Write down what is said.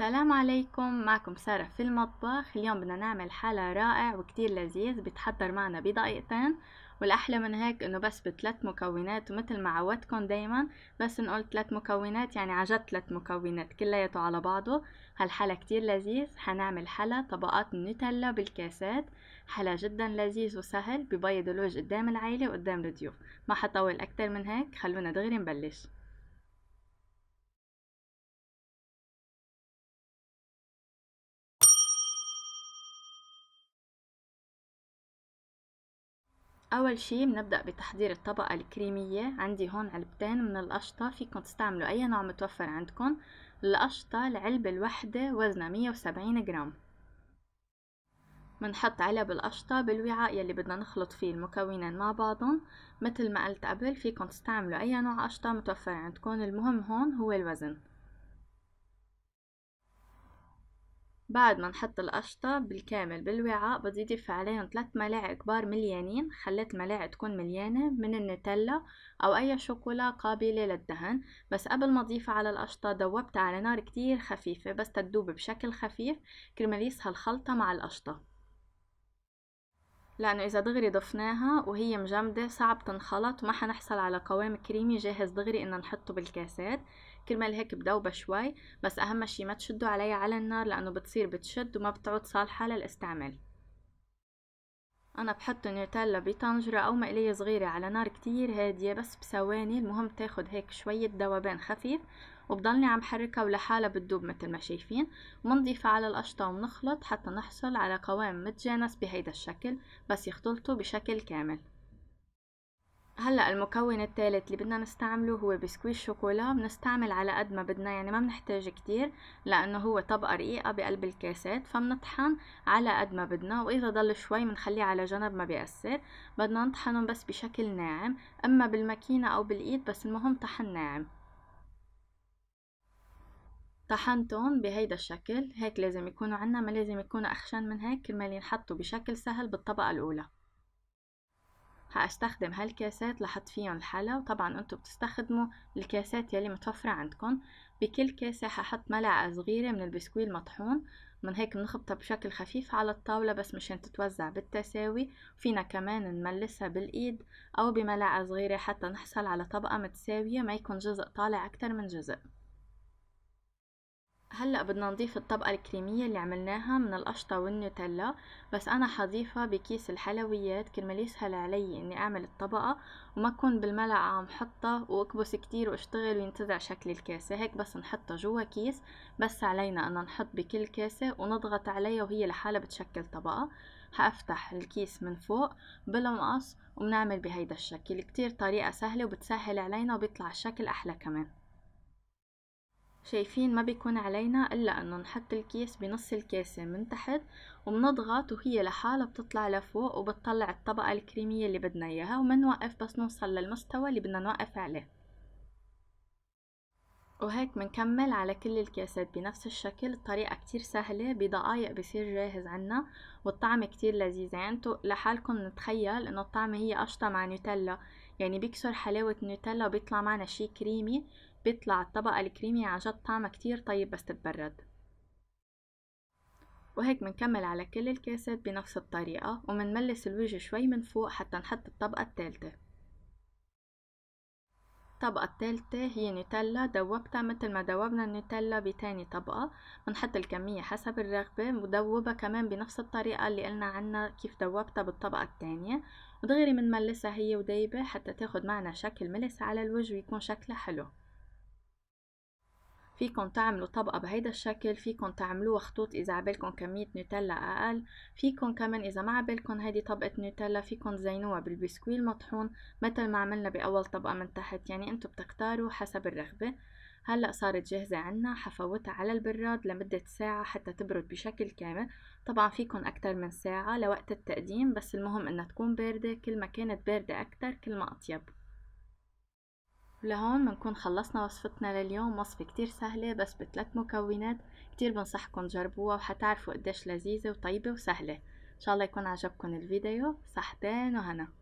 السلام عليكم معكم سارة في المطبخ اليوم بدنا نعمل حلا رائع وكتير لذيذ بيتحضر معنا بدقيقتين والأحلى من هيك إنه بس بثلاث مكونات ومثل ما عودتكم دايما بس نقول ثلاث مكونات يعني عجد ثلاث مكونات كلياته على بعضه هالحلا كتير لذيذ حنعمل حلا طبقات نوتيلا بالكاسات حلا جدا لذيذ وسهل ببيض الوجه قدام العيلة وقدام الضيوف ما حطول أكتر من هيك خلونا دغري نبلش اول شي بنبدا بتحضير الطبقه الكريميه عندي هون علبتين من القشطه فيكم تستعملوا اي نوع متوفر عندكم القشطه العلبه الواحده وزنها 170 جرام بنحط علب القشطة بالوعاء يلي بدنا نخلط فيه المكونين مع بعضهم مثل ما قلت قبل فيكم تستعملوا أي نوع قشطة متوفر عندكم المهم هون هو الوزن بعد ما نحط القشطة بالكامل بالوعاء بضيف عليهم ثلاث ملاعق كبار مليانين خليت الملاعق تكون مليانة من النتيلا أو أي شوكولا قابلة للدهن بس قبل ما أضيفها على القشطة دوبتها على نار كتير خفيفة بس تدوب بشكل خفيف كرمال يسهل الخلطة مع القشطة لأنه إذا دغري ضفناها وهي مجمدة صعب تنخلط وما حنحصل على قوام كريمي جاهز دغري إن نحطه بالكاسات كرمال هيك بدوبة شوي بس أهم شي ما تشدوا علي على النار لأنه بتصير بتشد وما بتعود صالحة للاستعمال أنا بحط نوتيلا بطنجرة أو مقلية صغيرة على نار كتير هادية بس بثواني المهم تاخد هيك شوية ذوبان خفيف وبضلني عم حركها ولحالها بتدوب مثل ما شايفين ومنضيفها على القشطة ومنخلط حتى نحصل على قوام متجانس بهيدا الشكل بس يختلطوا بشكل كامل هلا المكون الثالث اللي بدنا نستعمله هو بسكويت شوكولا بنستعمل على قد ما بدنا يعني ما بنحتاج كتير لانه هو طبقه رقيقه بقلب الكاسات فبنطحن على قد ما بدنا واذا ضل شوي بنخليه على جنب ما بيأثر بدنا نطحنهم بس بشكل ناعم اما بالماكينه او بالايد بس المهم طحن ناعم طحنتهم بهيدا الشكل هيك لازم يكونوا عنا ما لازم يكونوا اخشن من هيك كرمال ينحطوا بشكل سهل بالطبقه الاولى هاستخدم هالكاسات لحط فيهم الحلا وطبعا انتم بتستخدموا الكاسات يلي متوفرة عندكم بكل كاسة هحط ملعقة صغيرة من البسكويت المطحون من هيك بنخبطها بشكل خفيف على الطاولة بس مشان تتوزع بالتساوي فينا كمان نملسها بالإيد أو بملعقة صغيرة حتى نحصل على طبقة متساوية ما يكون جزء طالع أكتر من جزء هلأ بدنا نضيف الطبقة الكريمية اللي عملناها من القشطة والنوتيلا بس أنا حضيفها بكيس الحلويات كرمال يسهل علي إني أعمل الطبقة وما أكون بالملعقة عم حطها وأكبس كتير وأشتغل وينتزع شكل الكاسة هيك بس نحطها جوا كيس بس علينا أن نحط بكل كاسة ونضغط عليها وهي لحالها بتشكل طبقة حأفتح الكيس من فوق بالمقص وبنعمل بهيدا الشكل كتير طريقة سهلة وبتسهل علينا وبيطلع الشكل أحلى كمان شايفين ما بيكون علينا إلا أنه نحط الكيس بنص الكاسة من تحت وبنضغط وهي لحالها بتطلع لفوق وبتطلع الطبقة الكريمية اللي بدنا إياها ومنوقف بس نوصل للمستوى اللي بدنا نوقف عليه وهيك منكمل على كل الكاسات بنفس الشكل الطريقة كتير سهلة بدقايق بصير جاهز عنا والطعم كتير لذيذ يعني انتو لحالكم نتخيل انه الطعم هي قشطة مع نوتيلا يعني بيكسر حلاوة النوتيلا وبيطلع معنا شي كريمي بيطلع الطبقة الكريمي عن جد طعمها كتير طيب بس تتبرد وهيك بنكمل على كل الكاسات بنفس الطريقة ومنملس الوجه شوي من فوق حتى نحط الطبقة التالتة الطبقة الثالثة هي نوتيلا دوبتها مثل ما دوبنا النوتيلا بتاني طبقة بنحط الكمية حسب الرغبة ودوبها كمان بنفس الطريقة اللي قلنا عنها كيف دوبتها بالطبقة الثانية ودغري بنملسها هي ودايبة حتى تاخد معنا شكل ملس على الوجه ويكون شكلها حلو فيكن تعملوا طبقة بهيدا الشكل فيكن تعملوها خطوط إذا عبالكن كمية نوتيلا أقل فيكن كمان إذا ما عبالكن هيدي طبقة نوتيلا فيكن تزينوها بالبسكويت المطحون مثل ما عملنا بأول طبقة من تحت يعني انتو بتختاروا حسب الرغبة هلأ صارت جاهزة عنا حفوتها على البراد لمدة ساعة حتى تبرد بشكل كامل طبعا فيكن أكتر من ساعة لوقت التقديم بس المهم إنها تكون باردة كل ما كانت باردة أكتر كل ما أطيب ولهون بنكون خلصنا وصفتنا لليوم وصفة كتير سهلة بس بثلاث مكونات كتير بنصحكم تجربوها وحتعرفوا قديش لذيذة وطيبة وسهلة إن شاء الله يكون عجبكم الفيديو صحتين وهنا